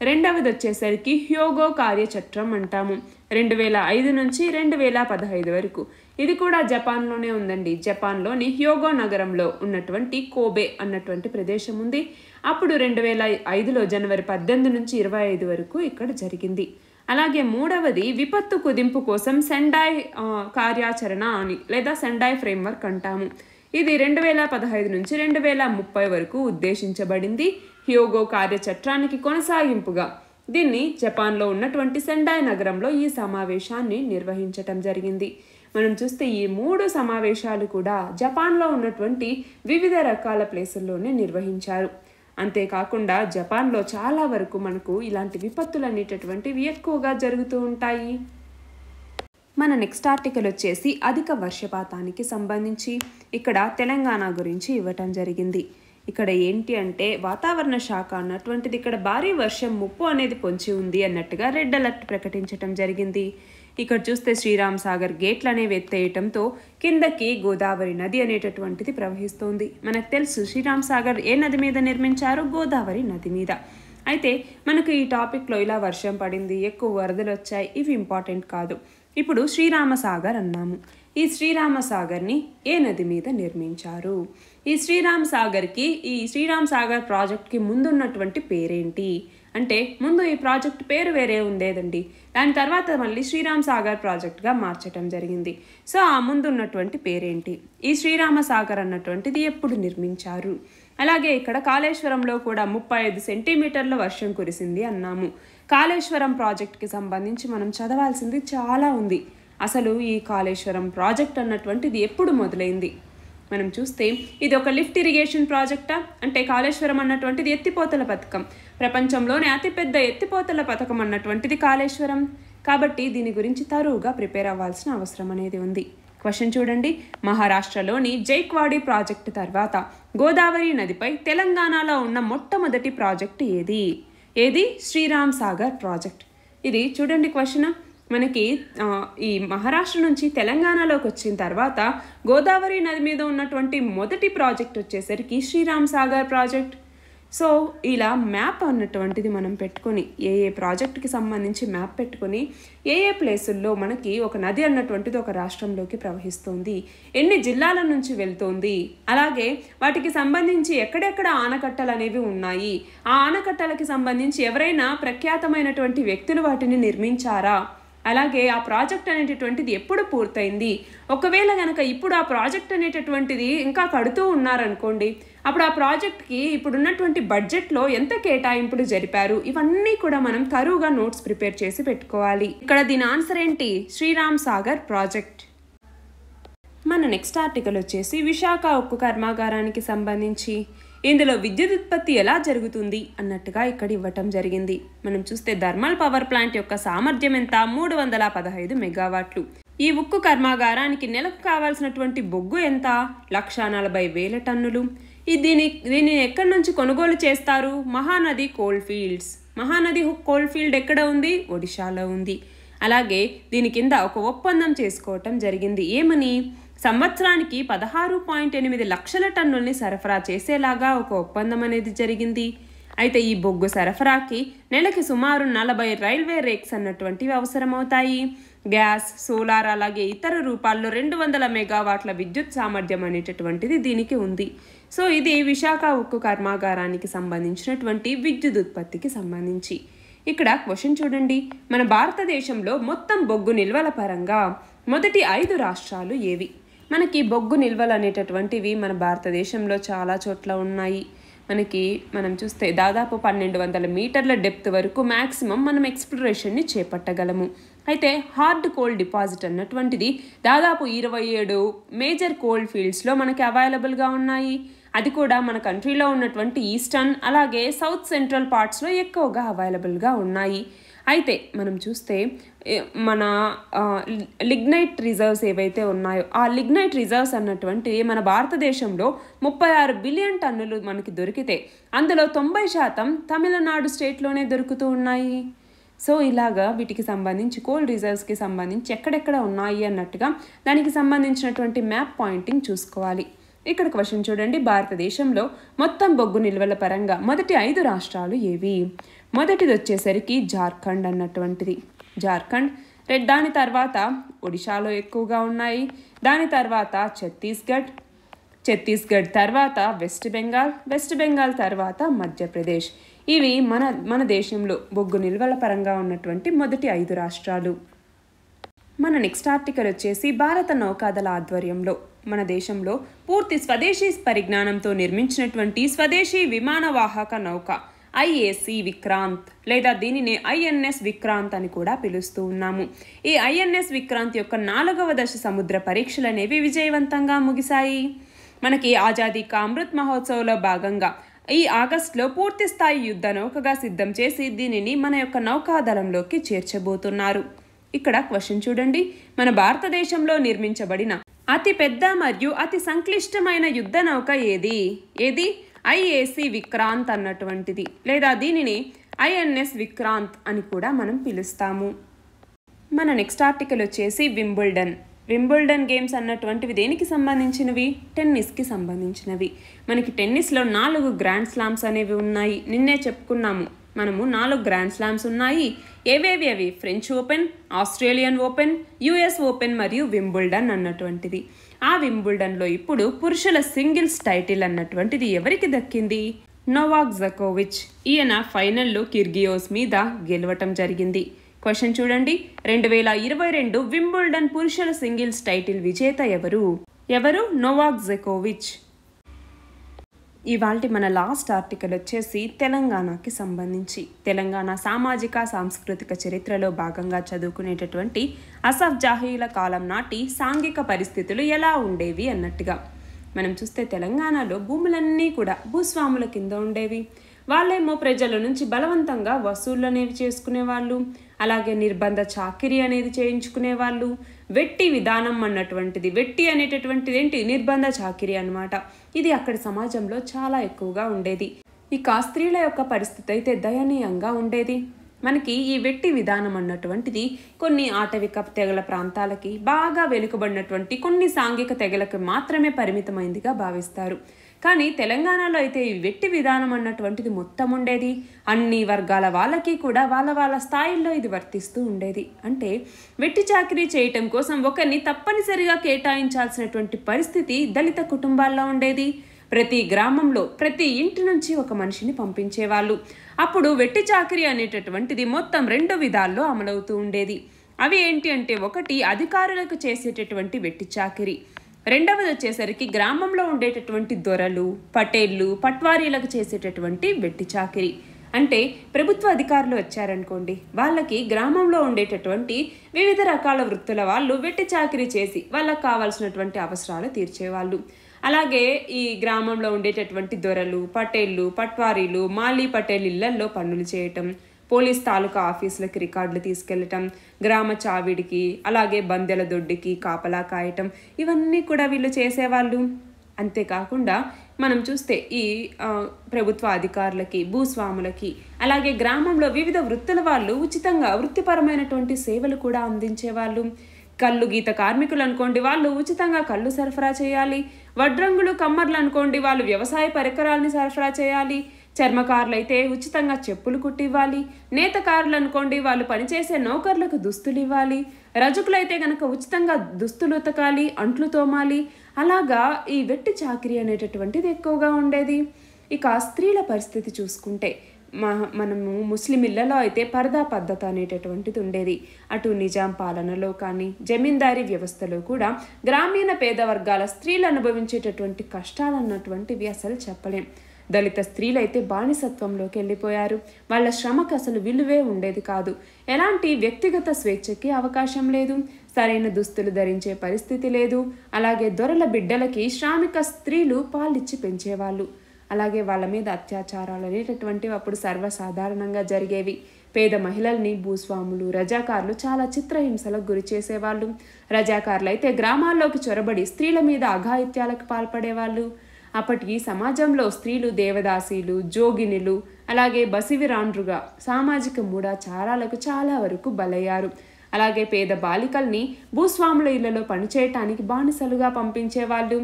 రెండవది వచ్చేసరికి హ్యోగో కార్యచట్రం అంటాము రెండు వేల ఐదు నుంచి రెండు వేల పదహైదు వరకు ఇది కూడా జపాన్లోనే ఉందండి జపాన్లోని హ్యోగో నగరంలో ఉన్నటువంటి కోబే అన్నటువంటి ప్రదేశం ఉంది అప్పుడు రెండు వేల ఐదులో జనవరి పద్దెనిమిది నుంచి ఇరవై ఐదు వరకు ఇక్కడ జరిగింది అలాగే మూడవది విపత్తు కుదింపు కోసం సెండాయ్ కార్యాచరణ అని లేదా సెండాయ్ ఫ్రేమ్వర్క్ అంటాము ఇది రెండు వేల పదహైదు నుంచి రెండు వేల ముప్పై వరకు ఉద్దేశించబడింది హ్యోగో కార్యచట్రానికి కొనసాగింపుగా దీన్ని జపాన్లో ఉన్నటువంటి సెండాయ్ నగరంలో ఈ సమావేశాన్ని నిర్వహించటం జరిగింది మనం చూస్తే ఈ మూడు సమావేశాలు కూడా జపాన్లో ఉన్నటువంటి వివిధ రకాల ప్లేసుల్లోనే నిర్వహించారు అంతేకాకుండా జపాన్లో చాలా వరకు మనకు ఇలాంటి విపత్తులు అనేటటువంటివి ఎక్కువగా జరుగుతూ ఉంటాయి మన నెక్స్ట్ ఆర్టికల్ వచ్చేసి అధిక వర్షపాతానికి సంబంధించి ఇక్కడ తెలంగాణ గురించి ఇవ్వటం జరిగింది ఇక్కడ ఏంటి అంటే వాతావరణ శాఖ అన్నటువంటిది ఇక్కడ భారీ వర్షం ముప్పు అనేది పొంచి ఉంది అన్నట్టుగా రెడ్ అలర్ట్ ప్రకటించడం జరిగింది ఇక్కడ చూస్తే శ్రీరామ్ సాగర్ గేట్లు అనేవి ఎత్తేయటంతో కిందకి గోదావరి నది అనేటటువంటిది ప్రవహిస్తోంది మనకు తెలుసు శ్రీరామ్ సాగర్ ఏ నది మీద నిర్మించారు గోదావరి నది మీద అయితే మనకు ఈ టాపిక్లో ఇలా వర్షం పడింది ఎక్కువ వరదలు వచ్చాయి ఇవి ఇంపార్టెంట్ కాదు ఇప్పుడు శ్రీరామ సాగర్ అన్నాము ఈ శ్రీరామ సాగర్ని ఏ నది మీద నిర్మించారు ఈ శ్రీరామ్ సాగర్కి ఈ శ్రీరామ్ సాగర్ ప్రాజెక్ట్కి ముందున్నటువంటి పేరేంటి అంటే ముందు ఈ ప్రాజెక్ట్ పేరు వేరే ఉండేదండి దాని తర్వాత మళ్ళీ శ్రీరామ్ సాగర్ ప్రాజెక్ట్గా మార్చటం జరిగింది సో ఆ ముందున్నటువంటి పేరేంటి ఈ శ్రీరామ సాగర్ అన్నటువంటిది ఎప్పుడు నిర్మించారు అలాగే ఇక్కడ కాళేశ్వరంలో కూడా ముప్పై ఐదు సెంటీమీటర్ల వర్షం కురిసింది అన్నాము కాళేశ్వరం ప్రాజెక్ట్కి సంబంధించి మనం చదవాల్సింది చాలా ఉంది అసలు ఈ కాళేశ్వరం ప్రాజెక్ట్ అన్నటువంటిది ఎప్పుడు మొదలైంది మనం చూస్తే ఇది ఒక లిఫ్ట్ ఇరిగేషన్ ప్రాజెక్టా అంటే కాళేశ్వరం అన్నటువంటిది ఎత్తిపోతల పథకం ప్రపంచంలోనే అతిపెద్ద ఎత్తిపోతల పథకం అన్నటువంటిది కాళేశ్వరం కాబట్టి దీని గురించి తరువుగా ప్రిపేర్ అవ్వాల్సిన అవసరం అనేది ఉంది క్వశ్చన్ చూడండి మహారాష్ట్రలోని జైక్వాడి ప్రాజెక్టు తర్వాత గోదావరి నదిపై తెలంగాణలో ఉన్న మొట్టమొదటి ప్రాజెక్టు ఏది ఏది శ్రీరామ్ సాగర్ ప్రాజెక్ట్ ఇది చూడండి క్వశ్చన్ మనకి ఈ మహారాష్ట్ర నుంచి తెలంగాణలోకి వచ్చిన తర్వాత గోదావరి నది మీద ఉన్నటువంటి మొదటి ప్రాజెక్ట్ వచ్చేసరికి శ్రీరామ్ సాగర్ ప్రాజెక్ట్ సో ఇలా మ్యాప్ అన్నటువంటిది మనం పెట్టుకొని ఏ ఏ ప్రాజెక్టుకి సంబంధించి మ్యాప్ పెట్టుకొని ఏ ఏ ప్లేసుల్లో మనకి ఒక నది అన్నటువంటిది ఒక రాష్ట్రంలోకి ప్రవహిస్తుంది ఎన్ని జిల్లాల నుంచి వెళ్తుంది అలాగే వాటికి సంబంధించి ఎక్కడెక్కడ ఆనకట్టలు అనేవి ఉన్నాయి ఆ ఆనకట్టలకి సంబంధించి ఎవరైనా ప్రఖ్యాతమైనటువంటి వ్యక్తులు వాటిని నిర్మించారా అలాగే ఆ ప్రాజెక్ట్ అనేటటువంటిది ఎప్పుడు పూర్తయింది ఒకవేళ కనుక ఇప్పుడు ఆ ప్రాజెక్ట్ అనేటటువంటిది ఇంకా కడుతూ ఉన్నారనుకోండి అప్పుడు ఆ ప్రాజెక్ట్కి ఇప్పుడున్నటువంటి బడ్జెట్లో ఎంత కేటాయింపులు జరిపారు ఇవన్నీ కూడా మనం తరువుగా నోట్స్ ప్రిపేర్ చేసి పెట్టుకోవాలి ఇక్కడ దీని ఆన్సర్ ఏంటి శ్రీరామ్ సాగర్ ప్రాజెక్ట్ మన నెక్స్ట్ ఆర్టికల్ వచ్చేసి విశాఖ ఉక్కు కర్మాగారానికి సంబంధించి ఇందులో విద్యుత్ ఉత్పత్తి ఎలా జరుగుతుంది అన్నట్టుగా ఇక్కడ ఇవ్వటం జరిగింది మనం చూస్తే థర్మల్ పవర్ ప్లాంట్ యొక్క సామర్థ్యం ఎంత మూడు వందల పదహైదు మెగావాట్లు ఈ ఉక్కు కర్మాగారానికి నెలకు కావాల్సినటువంటి బొగ్గు ఎంత లక్ష నలభై వేల టన్నులు దీని దీనిని ఎక్కడి నుంచి కొనుగోలు చేస్తారు Mahanadi coal fields Mahanadi coal field ఎక్కడ ఉంది ఒడిశాలో ఉంది అలాగే దీని కింద ఒక ఒప్పందం చేసుకోవటం జరిగింది ఏమని సంవత్సరానికి పదహారు పాయింట్ ఎనిమిది లక్షల టన్నుల్ని సరఫరా చేసేలాగా ఒక ఒప్పందం అనేది జరిగింది అయితే ఈ బొగ్గు సరఫరాకి నెలకి సుమారు నలభై రైల్వే రేక్స్ అన్నటువంటివి అవసరమవుతాయి గ్యాస్ సోలార్ అలాగే ఇతర రూపాల్లో రెండు వందల మెగావాట్ల విద్యుత్ సామర్థ్యం అనేటటువంటిది దీనికి ఉంది సో ఇది విశాఖ ఉక్కు కర్మాగారానికి సంబంధించినటువంటి విద్యుత్ ఉత్పత్తికి సంబంధించి ఇక్కడ క్వశ్చన్ చూడండి మన భారతదేశంలో మొత్తం బొగ్గు నిల్వల పరంగా మొదటి ఐదు రాష్ట్రాలు ఏవి మనకి బొగ్గు నిల్వలు అనేటటువంటివి మన భారతదేశంలో చాలా చోట్ల ఉన్నాయి మనకి మనం చూస్తే దాదాపు పన్నెండు వందల మీటర్ల డెప్త్ వరకు మ్యాక్సిమం మనం ఎక్స్ప్లోరేషన్ని చేపట్టగలము అయితే హార్డ్ కోల్డ్ డిపాజిట్ అన్నటువంటిది దాదాపు ఇరవై ఏడు మేజర్ కోల్డ్ ఫీల్డ్స్లో మనకి అవైలబుల్గా ఉన్నాయి అది కూడా మన కంట్రీలో ఉన్నటువంటి ఈస్టర్న్ అలాగే సౌత్ సెంట్రల్ పార్ట్స్లో ఎక్కువగా అవైలబుల్గా ఉన్నాయి అయితే మనం చూస్తే మన లిగ్నైట్ రిజర్వ్స్ ఏవైతే ఉన్నాయో ఆ లిగ్నైట్ రిజర్వ్స్ అన్నటువంటి మన భారతదేశంలో ముప్పై ఆరు బిలియన్ టన్నులు మనకి దొరికితే అందులో తొంభై శాతం తమిళనాడు స్టేట్లోనే దొరుకుతూ ఉన్నాయి సో ఇలాగా వీటికి సంబంధించి కోల్ రిజర్వ్స్కి సంబంధించి ఎక్కడెక్కడ ఉన్నాయి అన్నట్టుగా దానికి సంబంధించినటువంటి మ్యాప్ పాయింటింగ్ చూసుకోవాలి ఇక్కడ క్వశ్చన్ చూడండి భారతదేశంలో మొత్తం బొగ్గు నిల్వల పరంగా మొదటి ఐదు రాష్ట్రాలు ఏవి మొదటిది వచ్చేసరికి జార్ఖండ్ అన్నటువంటిది జార్ఖండ్ రెడ్ దాని తర్వాత ఒడిశాలో ఎక్కువగా ఉన్నాయి దాని తర్వాత ఛత్తీస్గఢ్ ఛత్తీస్గఢ్ తర్వాత వెస్ట్ బెంగాల్ వెస్ట్ బెంగాల్ తర్వాత మధ్యప్రదేశ్ ఇవి మన మన దేశంలో బొగ్గు నిల్వల పరంగా ఉన్నటువంటి మొదటి ఐదు రాష్ట్రాలు మన నెక్స్ట్ ఆర్టికల్ వచ్చేసి భారత నౌకాదళ ఆధ్వర్యంలో మన దేశంలో పూర్తి స్వదేశీ పరిజ్ఞానంతో నిర్మించినటువంటి స్వదేశీ విమానవాహక నౌక ఐఏసి విక్రాంత్ లేదా దీనినే ఐఎన్ఎస్ విక్రాంత్ అని కూడా పిలుస్తూ ఉన్నాము ఈ ఐఎన్ఎస్ విక్రాంత్ యొక్క నాలుగవ దశ సముద్ర పరీక్షలు అనేవి విజయవంతంగా ముగిశాయి మనకి ఆజాదీ కా అమృత్ మహోత్సవ్లో భాగంగా ఈ ఆగస్టులో పూర్తి స్థాయి యుద్ధ నౌకగా సిద్ధం చేసి దీనిని మన యొక్క నౌకాదళంలోకి చేర్చబోతున్నారు ఇక్కడ క్వశ్చన్ చూడండి మన భారతదేశంలో నిర్మించబడిన అతి పెద్ద మరియు అతి సంక్లిష్టమైన యుద్ధ నౌక ఏది ఏది ఐఏసి విక్రాంత్ అన్నటువంటిది లేదా దీనిని ఐఎన్ఎస్ విక్రాంత్ అని కూడా మనం పిలుస్తాము మన నెక్స్ట్ ఆర్టికల్ వచ్చేసి వింబుల్డన్ వింబుల్డన్ గేమ్స్ అన్నటువంటివి దేనికి సంబంధించినవి టెన్నిస్కి సంబంధించినవి మనకి టెన్నిస్లో నాలుగు గ్రాండ్ స్లామ్స్ అనేవి ఉన్నాయి నిన్నే చెప్పుకున్నాము మనము నాలుగు గ్రాండ్ స్లామ్స్ ఉన్నాయి ఏవేవి అవి French Open Australian Open US Open మరియు వింబుల్డన్ అన్నటువంటిది ఆ వింబుల్డన్లో ఇప్పుడు పురుషుల సింగిల్స్ టైటిల్ అన్నటువంటిది ఎవరికి దక్కింది నోవాక్ జకోవిచ్ ఈయన ఫైనల్లో కిర్గియోస్ మీద గెలవటం జరిగింది క్వశ్చన్ చూడండి రెండు వేల ఇరవై రెండు వింబుల్డన్ పురుషుల సింగిల్స్ టైటిల్ విజేత ఎవరు ఎవరు నోవాక్ జకోవిచ్ ఇవాళ మన లాస్ట్ ఆర్టికల్ వచ్చేసి తెలంగాణకి సంబంధించి తెలంగాణ సామాజిక సాంస్కృతిక చరిత్రలో భాగంగా చదువుకునేటటువంటి అసఫ్ జాహీల కాలం నాటి సాంఘిక పరిస్థితులు ఎలా ఉండేవి అన్నట్టుగా మనం చూస్తే తెలంగాణలో భూములన్నీ కూడా భూస్వాముల కింద ఉండేవి వాళ్ళేమో ప్రజల నుంచి బలవంతంగా వసూళ్ళు అనేవి చేసుకునేవాళ్ళు అలాగే నిర్బంధ చాకిరీ అనేది చేయించుకునే వాళ్ళు వెట్టి విధానం అన్నటువంటిది వెట్టి అనేటటువంటిది ఏంటి నిర్బంధ చాకిరీ అనమాట ఇది అక్కడి సమాజంలో చాలా ఎక్కువగా ఉండేది ఇక స్త్రీల యొక్క పరిస్థితి అయితే దయనీయంగా ఉండేది మనకి ఈ వెట్టి విధానం అన్నటువంటిది కొన్ని ఆటవిక తెగల ప్రాంతాలకి బాగా వెనుకబడినటువంటి కొన్ని సాంఘిక తెగలకు మాత్రమే పరిమితమైందిగా భావిస్తారు కానీ తెలంగాణలో అయితే ఈ వెట్టి విధానం అన్నటువంటిది మొత్తం ఉండేది అన్ని వర్గాల వాళ్ళకి కూడా వాళ్ళ వాళ్ళ స్థాయిల్లో ఇది వర్తిస్తూ ఉండేది అంటే వెట్టి చాకరీ చేయటం కోసం ఒకరిని తప్పనిసరిగా కేటాయించాల్సినటువంటి పరిస్థితి దళిత కుటుంబాల్లో ఉండేది ప్రతి గ్రామంలో ప్రతి ఇంటి నుంచి ఒక మనిషిని పంపించేవాళ్ళు అప్పుడు వెట్టి చాకరీ అనేటటువంటిది మొత్తం రెండు విధాల్లో అమలవుతూ ఉండేది అవి ఏంటి అంటే ఒకటి అధికారులకు చేసేటటువంటి వెట్టి చాకరీ రెండవది వచ్చేసరికి గ్రామంలో ఉండేటటువంటి దొరలు పటేళ్లు పట్వారీలకు చేసేటటువంటి వెట్టి చాకిరి అంటే ప్రభుత్వ అధికారులు వచ్చారనుకోండి వాళ్ళకి గ్రామంలో ఉండేటటువంటి వివిధ రకాల వృత్తుల వాళ్ళు వెట్టి చాకిరి చేసి వాళ్ళకి కావాల్సినటువంటి అవసరాలు తీర్చేవాళ్ళు అలాగే ఈ గ్రామంలో ఉండేటటువంటి దొరలు పటేళ్లు పట్వారీలు మాలీ పటేల్ ఇళ్లల్లో పనులు చేయటం పోలీస్ తాలూకా ఆఫీసులకి రికార్డులు తీసుకెళ్లటం గ్రామ చావిడికి అలాగే బందెల దొడ్డికి కాపలా కాయటం ఇవన్నీ కూడా వీళ్ళు చేసేవాళ్ళు అంతేకాకుండా మనం చూస్తే ఈ ప్రభుత్వ అధికారులకి భూస్వాములకి అలాగే గ్రామంలో వివిధ వృత్తుల వాళ్ళు ఉచితంగా వృత్తిపరమైనటువంటి సేవలు కూడా అందించేవాళ్ళు కళ్ళు గీత కార్మికులు అనుకోండి వాళ్ళు ఉచితంగా కళ్ళు సరఫరా చేయాలి వడ్రంగులు కమ్మర్లు అనుకోండి వాళ్ళు వ్యవసాయ పరికరాలని సరఫరా చేయాలి చర్మకారులు అయితే ఉచితంగా చెప్పులు కుట్టివ్వాలి నేతకారులు అనుకోండి వాళ్ళు పనిచేసే నౌకర్లకు దుస్తులు ఇవ్వాలి రజకులైతే గనక ఉచితంగా దుస్తులు ఉతకాలి అంట్లు తోమాలి అలాగా ఈ వెట్టి చాకరీ అనేటటువంటిది ఎక్కువగా ఉండేది ఇక స్త్రీల పరిస్థితి చూసుకుంటే మనము ముస్లిం ఇళ్లలో అయితే పరదా పద్ధతి అనేటటువంటిది ఉండేది అటు నిజాం పాలనలో కానీ జమీందారీ వ్యవస్థలో కూడా గ్రామీణ పేద వర్గాల స్త్రీలు అనుభవించేటటువంటి కష్టాలు అన్నటువంటివి అసలు చెప్పలేం దళిత స్త్రీలైతే బానిసత్వంలోకి వెళ్ళిపోయారు వాళ్ళ శ్రమకు అసలు విలువే ఉండేది కాదు ఎలాంటి వ్యక్తిగత స్వేచ్ఛకి అవకాశం లేదు సరైన దుస్తులు ధరించే పరిస్థితి లేదు అలాగే దొరల బిడ్డలకి శ్రామిక స్త్రీలు పాలిచ్చి పెంచేవాళ్ళు అలాగే వాళ్ళ మీద అత్యాచారాలు అనేటటువంటివి అప్పుడు సర్వసాధారణంగా జరిగేవి పేద మహిళల్ని భూస్వాములు రజాకారులు చాలా చిత్రహింసలకు గురి చేసేవాళ్ళు రజాకారులు అయితే గ్రామాల్లోకి చొరబడి స్త్రీల మీద అఘాయిత్యాలకు పాల్పడేవాళ్ళు అప్పటికి సమాజంలో స్త్రీలు దేవదాసీలు జోగినిలు అలాగే బసివిరాండ్రుగా సామాజిక మూఢాచారాలకు చాలా వరకు బలయ్యారు అలాగే పేద బాలికల్ని భూస్వాముల ఇళ్లలో పనిచేయటానికి బానిసలుగా పంపించేవాళ్ళు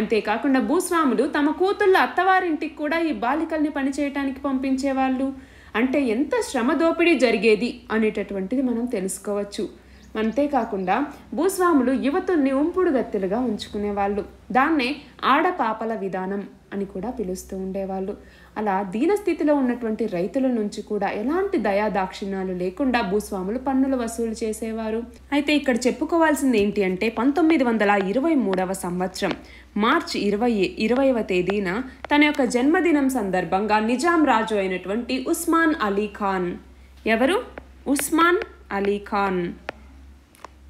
అంతేకాకుండా భూస్వాములు తమ కూతుళ్ళ అత్తవారింటికి కూడా ఈ బాలికల్ని పనిచేయటానికి పంపించేవాళ్ళు అంటే ఎంత శ్రమ దోపిడీ జరిగేది అనేటటువంటిది మనం తెలుసుకోవచ్చు అంతేకాకుండా భూస్వాములు యువతుల్ని ఉంపుడుగత్తెలుగా ఉంచుకునేవాళ్ళు దాన్నే ఆడపాపల విధానం అని కూడా పిలుస్తూ ఉండేవాళ్ళు అలా దీనస్థితిలో ఉన్నటువంటి రైతుల నుంచి కూడా ఎలాంటి దయా దాక్షిణ్యాలు లేకుండా భూస్వాములు పన్నులు వసూలు చేసేవారు అయితే ఇక్కడ చెప్పుకోవాల్సింది ఏంటి అంటే పంతొమ్మిది వందల ఇరవై మూడవ సంవత్సరం మార్చి ఇరవై ఇరవైవ తేదీన తన యొక్క జన్మదినం సందర్భంగా నిజాం రాజు అయినటువంటి ఉస్మాన్ అలీ ఖాన్ ఎవరు ఉస్మాన్ అలీ ఖాన్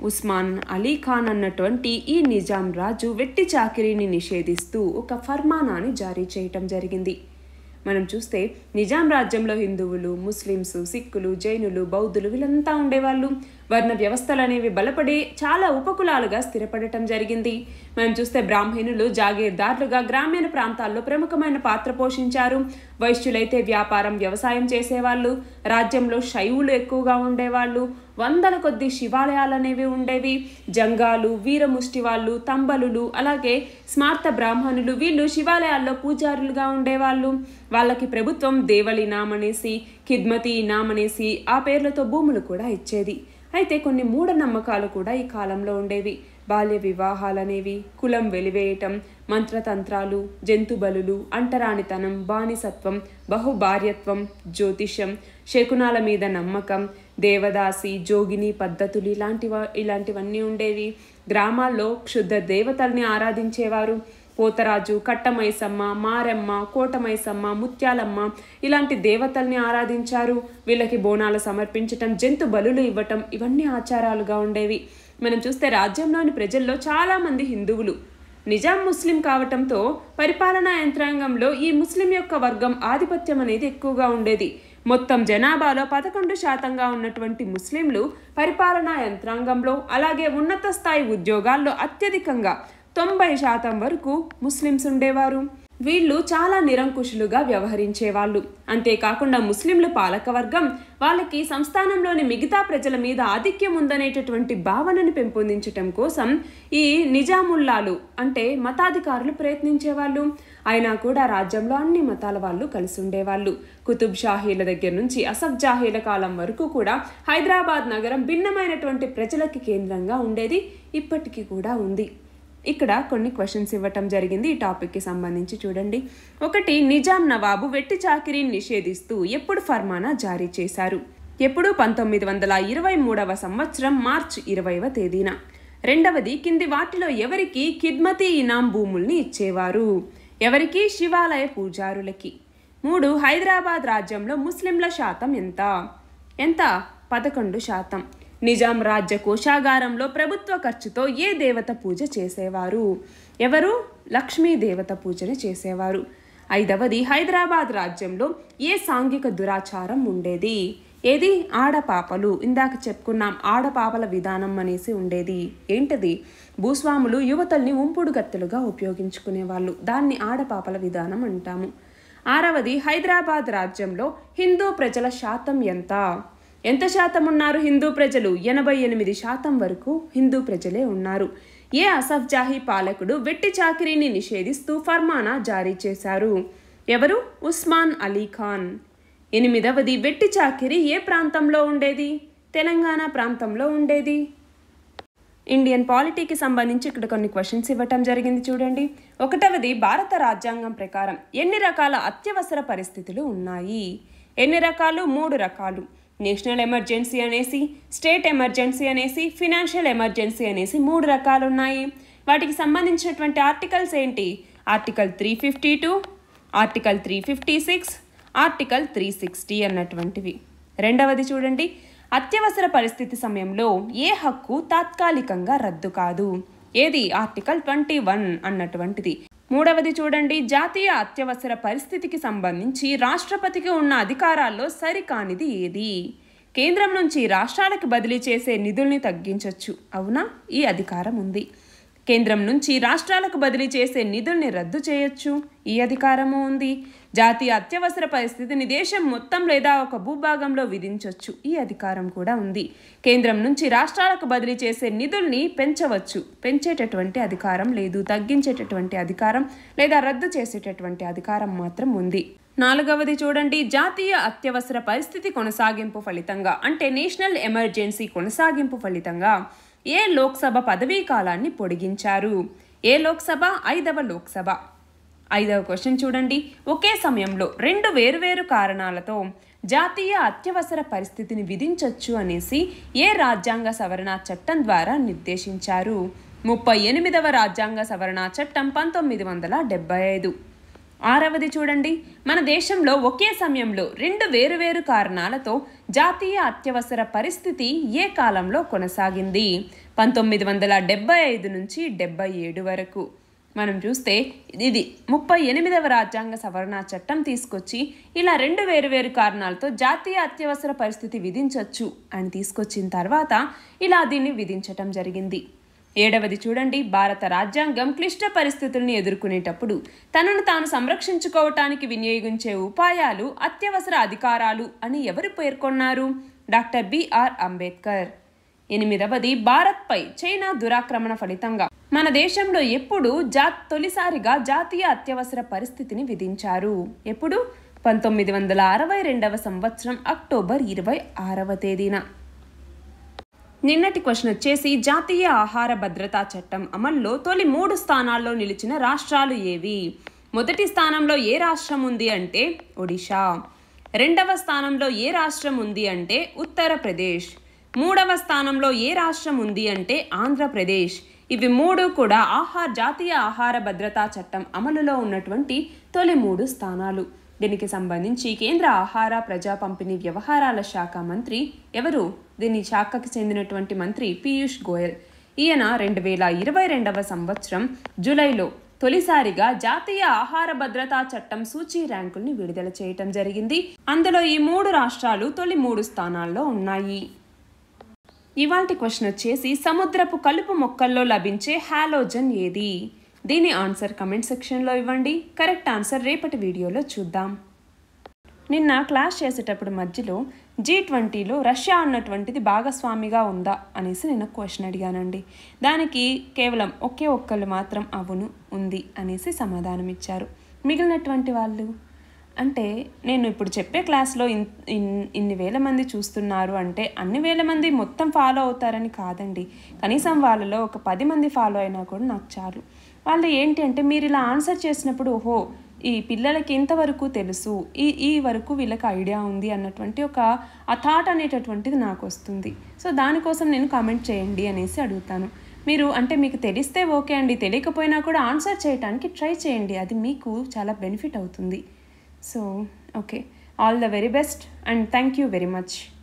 ఉస్మాన్ అలీ ఖాన్ అన్నటువంటి ఈ నిజాం రాజు వెట్టి చాకిరీని నిషేధిస్తూ ఒక ఫర్మానాని జారీ చేయటం జరిగింది మనం చూస్తే నిజాం రాజ్యంలో హిందువులు ముస్లిమ్స్ సిక్కులు జైనులు బౌద్ధులు వీళ్ళంతా ఉండేవాళ్ళు వర్ణ వ్యవస్థలనేవి బలపడి చాలా ఉపకులాలుగా స్థిరపడటం జరిగింది మనం చూస్తే బ్రాహ్మీణులు జాగీర్దారులుగా గ్రామీణ ప్రాంతాల్లో ప్రముఖమైన పాత్ర పోషించారు వైశ్యులైతే వ్యాపారం వ్యవసాయం చేసేవాళ్ళు రాజ్యంలో శైవులు ఎక్కువగా ఉండేవాళ్ళు వందల కొద్ది శివాలయాలు అనేవి ఉండేవి జంగాలు వీరముష్టి వాళ్ళు తంబలులు అలాగే స్మార్త బ్రాహ్మణులు వీళ్ళు శివాలయాల్లో పూజారులుగా ఉండేవాళ్ళు వాళ్ళకి ప్రభుత్వం దేవలి నామనేసి కిద్మతి నామనేసి ఆ పేర్లతో భూములు కూడా ఇచ్చేది అయితే కొన్ని మూఢనమ్మకాలు కూడా ఈ కాలంలో ఉండేవి బాల్య వివాహాలనేవి కులం వెలివేయటం మంత్రతంత్రాలు జంతుబలులు అంటరానితనం బానిసత్వం బహుభార్యత్వం జ్యోతిషం శకునాల మీద నమ్మకం దేవదాసి జోగిని పద్ధతులు ఇలాంటివ ఇలాంటివన్నీ ఉండేవి గ్రామాల్లో క్షుద్ర దేవతల్ని ఆరాధించేవారు పోతరాజు కట్టమైసమ్మ మారెమ్మ కోటమైసమ్మ ముత్యాలమ్మ ఇలాంటి దేవతల్ని ఆరాధించారు వీళ్ళకి బోనాలు సమర్పించటం జంతు బలులు ఇవ్వటం ఇవన్నీ ఆచారాలుగా ఉండేవి మనం చూస్తే రాజ్యంలోని ప్రజల్లో చాలామంది హిందువులు నిజాం ముస్లిం కావటంతో పరిపాలనా యంత్రాంగంలో ఈ ముస్లిం యొక్క వర్గం ఆధిపత్యం అనేది ఎక్కువగా ఉండేది మొత్తం జనాభాలో పదకొండు శాతంగా ఉన్నటువంటి ముస్లింలు పరిపాలనా యంత్రాంగంలో అలాగే ఉన్నత స్థాయి ఉద్యోగాల్లో అత్యధికంగా తొంభై శాతం వరకు ముస్లిమ్స్ ఉండేవారు వీళ్ళు చాలా నిరంకుశులుగా వ్యవహరించేవాళ్ళు అంతేకాకుండా ముస్లింలు పాలకవర్గం వాళ్ళకి సంస్థానంలోని మిగతా ప్రజల మీద ఆధిక్యం ఉందనేటటువంటి భావనను పెంపొందించటం కోసం ఈ నిజాముల్లాలు అంటే మతాధికారులు ప్రయత్నించేవాళ్ళు అయినా కూడా రాజ్యంలో అన్ని మతాల వాళ్ళు కలిసి ఉండేవాళ్ళు కుతుబ్ షాహీల దగ్గర నుంచి అసఫ్ జాహీల కాలం వరకు కూడా హైదరాబాద్ నగరం భిన్నమైనటువంటి ప్రజలకి కేంద్రంగా ఉండేది ఇప్పటికీ కూడా ఉంది ఇక్కడ కొన్ని క్వశ్చన్స్ ఇవ్వటం జరిగింది ఈ టాపిక్కి సంబంధించి చూడండి ఒకటి నిజాం నవాబు వెట్టి చాకిరీని నిషేధిస్తూ ఎప్పుడు ఫర్మానా జారీ చేశారు ఎప్పుడు పంతొమ్మిది వందల ఇరవై మూడవ సంవత్సరం మార్చ్ ఇరవైవ తేదీన రెండవది కింది వాటిలో ఎవరికి కిద్మతి ఇనాం భూముల్ని ఇచ్చేవారు ఎవరికి శివాలయ పూజారులకి మూడు హైదరాబాద్ రాజ్యంలో ముస్లింల శాతం ఎంత ఎంత పదకొండు శాతం నిజాం రాజ్య కోశాగారంలో ప్రభుత్వ ఖర్చుతో ఏ దేవత పూజ చేసేవారు ఎవరు లక్ష్మీ దేవత పూజని చేసేవారు ఐదవది హైదరాబాద్ రాజ్యంలో ఏ సాంఘిక దురాచారం ఉండేది ఏది ఆడపాపలు ఇందాక చెప్పుకున్నాం ఆడపాపల విధానం అనేసి ఉండేది ఏంటది భూస్వాములు యువతల్ని ఉంపుడు గత్తెలుగా ఉపయోగించుకునేవాళ్ళు దాన్ని ఆడపాపల విధానం అంటాము ఆరవది హైదరాబాద్ రాజ్యంలో హిందూ ప్రజల శాతం ఎంత ఎంత శాతం ఉన్నారు హిందూ ప్రజలు ఎనభై ఎనిమిది శాతం వరకు హిందూ ప్రజలే ఉన్నారు ఏ అసఫ్ జాహీ పాలకుడు వెట్టి చాకరీని నిషేధిస్తూ ఫర్మానా జారీ చేశారు ఎవరు ఉస్మాన్ అలీ ఖాన్ ఎనిమిదవది వెట్టి చాకిరి ఏ ప్రాంతంలో ఉండేది తెలంగాణ ప్రాంతంలో ఉండేది ఇండియన్ పాలిటీకి సంబంధించి ఇక్కడ కొన్ని క్వశ్చన్స్ ఇవ్వటం జరిగింది చూడండి ఒకటవది భారత రాజ్యాంగం ప్రకారం ఎన్ని రకాల అత్యవసర పరిస్థితులు ఉన్నాయి ఎన్ని రకాలు మూడు రకాలు నేషనల్ ఎమర్జెన్సీ అనేసి స్టేట్ ఎమర్జెన్సీ అనేసి ఫినాన్షియల్ ఎమర్జెన్సీ అనేసి మూడు రకాలు ఉన్నాయి వాటికి సంబంధించినటువంటి ఆర్టికల్స్ ఏంటి article three fifty two article three fifty six article three sixty అన్నటువంటివి రెండవది చూడండి అత్యవసర పరిస్థితి సమయంలో ఏ హక్కు తాత్కాలికంగా రద్దు కాదు ఏది ఆర్టికల్ ట్వంటీ వన్ అన్నటువంటిది మూడవది చూడండి జాతీయ అత్యవసర పరిస్థితికి సంబంధించి రాష్ట్రపతికి ఉన్న అధికారాల్లో సరికానిది ఏది కేంద్రం నుంచి రాష్ట్రాలకు బదిలీ చేసే నిధుల్ని తగ్గించవచ్చు అవునా ఈ అధికారం ఉంది కేంద్రం నుంచి రాష్ట్రాలకు బదిలీ చేసే నిధుల్ని రద్దు చేయొచ్చు ఈ అధికారము ఉంది జాతీయ అత్యవసర పరిస్థితిని దేశం మొత్తం లేదా ఒక భూభాగంలో విధించవచ్చు ఈ అధికారం కూడా ఉంది కేంద్రం నుంచి రాష్ట్రాలకు బదిలీ చేసే నిధుల్ని పెంచవచ్చు పెంచేటటువంటి అధికారం లేదు తగ్గించేటటువంటి అధికారం లేదా రద్దు చేసేటటువంటి అధికారం మాత్రం ఉంది నాలుగవది చూడండి జాతీయ అత్యవసర పరిస్థితి కొనసాగింపు ఫలితంగా అంటే నేషనల్ ఎమర్జెన్సీ కొనసాగింపు ఫలితంగా ఏ లోక్సభ పదవీ కాలాన్ని పొడిగించారు ఏ లోక్సభ ఐదవ లోక్సభ ఐదవ క్వశ్చన్ చూడండి ఒకే సమయంలో రెండు వేరువేరు కారణాలతో జాతీయ అత్యవసర పరిస్థితిని విధించవచ్చు అనేసి ఏ రాజ్యాంగ సవరణ చట్టం ద్వారా నిర్దేశించారు ముప్పై ఎనిమిదవ రాజ్యాంగ సవరణ చట్టం పంతొమ్మిది వందల డెబ్బై ఐదు ఆరవది చూడండి మన దేశంలో ఒకే సమయంలో రెండు వేరువేరు కారణాలతో జాతీయ అత్యవసర పరిస్థితి ఏ కాలంలో కొనసాగింది పంతొమ్మిది వందల డెబ్బై ఐదు నుంచి డెబ్బై ఏడు వరకు మనం చూస్తే ఇది ముప్పై ఎనిమిదవ రాజ్యాంగ సవరణ చట్టం తీసుకొచ్చి ఇలా రెండు వేరువేరు కారణాలతో జాతీయ అత్యవసర పరిస్థితి విధించవచ్చు అని తీసుకొచ్చిన తర్వాత ఇలా దీన్ని విధించటం జరిగింది ఏడవది చూడండి భారత రాజ్యాంగం క్లిష్ట పరిస్థితుల్ని ఎదుర్కొనేటప్పుడు తనను తాను సంరక్షించుకోవటానికి వినియోగించే ఉపాయాలు అత్యవసర అధికారాలు అని ఎవరు పేర్కొన్నారు డాక్టర్ బిఆర్ అంబేద్కర్ ఎనిమిదవది భారత్పై చైనా దురాక్రమణ ఫలితంగా మన దేశంలో ఎప్పుడు జా తొలిసారిగా జాతీయ అత్యవసర పరిస్థితిని విధించారు ఎప్పుడు పంతొమ్మిది వందల అరవై రెండవ సంవత్సరం అక్టోబర్ ఇరవై ఆరవ తేదీన నిన్నటి క్వశ్చన్ వచ్చేసి జాతీయ ఆహార భద్రతా చట్టం అమల్లో తొలి మూడు స్థానాల్లో నిలిచిన రాష్ట్రాలు ఏవి మొదటి స్థానంలో ఏ రాష్ట్రం ఉంది అంటే ఒడిషా రెండవ స్థానంలో ఏ రాష్ట్రం ఉంది అంటే ఉత్తరప్రదేశ్ మూడవ స్థానంలో ఏ రాష్ట్రం ఉంది అంటే ఆంధ్రప్రదేశ్ ఇవి మూడు కూడా ఆహార జాతీయ ఆహార భద్రతా చట్టం అమలులో ఉన్నటువంటి తొలి మూడు స్థానాలు దీనికి సంబంధించి కేంద్ర ఆహార ప్రజా పంపిణీ వ్యవహారాల శాఖ మంత్రి ఎవరు దీని శాఖకు చెందినటువంటి మంత్రి పీయూష్ గోయల్ ఈయన రెండు వేల ఇరవై రెండవ సంవత్సరం జూలైలో తొలిసారిగా జాతీయ ఆహార భద్రతా చట్టం సూచి ర్యాంకుల్ని విడుదల చేయటం జరిగింది అందులో ఈ మూడు రాష్ట్రాలు తొలి మూడు స్థానాల్లో ఉన్నాయి ఇవాల్టి క్వశ్చన్ వచ్చేసి సముద్రపు కలుపు మొక్కల్లో లభించే హాలోజన్ ఏది దీని ఆన్సర్ కమెంట్ సెక్షన్లో ఇవ్వండి కరెక్ట్ ఆన్సర్ రేపటి వీడియోలో చూద్దాం నిన్న క్లాస్ చేసేటప్పుడు మధ్యలో జీ ట్వంటీలో రష్యా అన్నటువంటిది భాగస్వామిగా ఉందా అనేసి నేను క్వశ్చన్ అడిగానండి దానికి కేవలం ఒకే ఒక్కళ్ళు మాత్రం అవును ఉంది అనేసి సమాధానం ఇచ్చారు మిగిలినటువంటి వాళ్ళు అంటే నేను ఇప్పుడు చెప్పే క్లాస్లో ఇన్ ఇన్ ఇన్ని వేల మంది చూస్తున్నారు అంటే అన్ని వేల మంది మొత్తం ఫాలో అవుతారని కాదండి కనీసం వాళ్ళలో ఒక పది మంది ఫాలో అయినా కూడా నాకు చాలు వాళ్ళు ఏంటి అంటే మీరు ఇలా ఆన్సర్ చేసినప్పుడు ఓహో ఈ పిల్లలకి ఇంతవరకు తెలుసు ఈ ఈ వరకు వీళ్ళకి ఐడియా ఉంది అన్నటువంటి ఒక ఆ థాట్ అనేటటువంటిది నాకు వస్తుంది సో దానికోసం నేను కామెంట్ చేయండి అనేసి అడుగుతాను మీరు అంటే మీకు తెలిస్తే ఓకే అండి తెలియకపోయినా కూడా ఆన్సర్ చేయడానికి ట్రై చేయండి అది మీకు చాలా బెనిఫిట్ అవుతుంది so okay all the very best and thank you very much